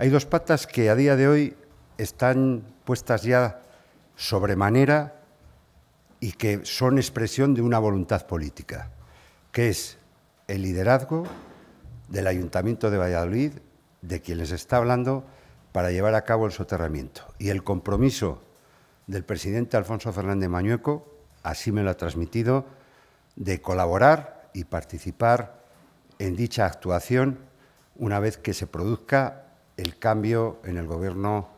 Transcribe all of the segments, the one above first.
Hay dos patas que a día de hoy están puestas ya sobremanera y que son expresión de una voluntad política, que es el liderazgo del Ayuntamiento de Valladolid, de quienes les está hablando, para llevar a cabo el soterramiento. Y el compromiso del presidente Alfonso Fernández Mañueco, así me lo ha transmitido, de colaborar y participar en dicha actuación una vez que se produzca el cambio en el gobierno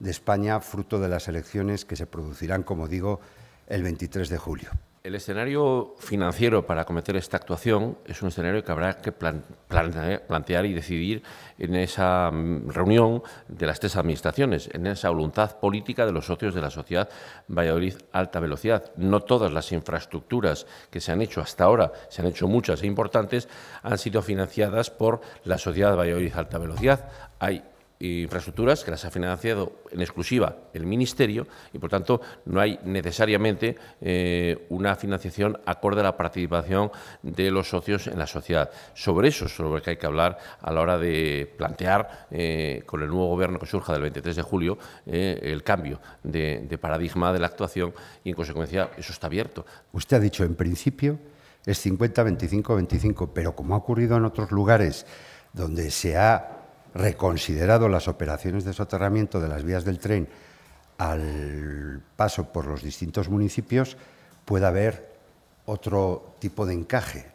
de España fruto de las elecciones que se producirán, como digo, el 23 de julio. El escenario financiero para acometer esta actuación es un escenario que habrá que plantear y decidir en esa mm, reunión de las tres administraciones, en esa voluntad política de los socios de la sociedad Valladolid Alta Velocidad. No todas las infraestructuras que se han hecho hasta ahora, se han hecho muchas e importantes, han sido financiadas por la sociedad Valladolid Alta Velocidad. Hay infraestructuras que las ha financiado en exclusiva el Ministerio y, por tanto, no hay necesariamente eh, una financiación acorde a la participación de los socios en la sociedad. Sobre eso es sobre lo que hay que hablar a la hora de plantear eh, con el nuevo Gobierno que surja del 23 de julio eh, el cambio de, de paradigma de la actuación y, en consecuencia, eso está abierto. Usted ha dicho, en principio, es 50, 25, 25, pero como ha ocurrido en otros lugares donde se ha reconsiderado las operaciones de soterramiento de las vías del tren al paso por los distintos municipios, puede haber otro tipo de encaje.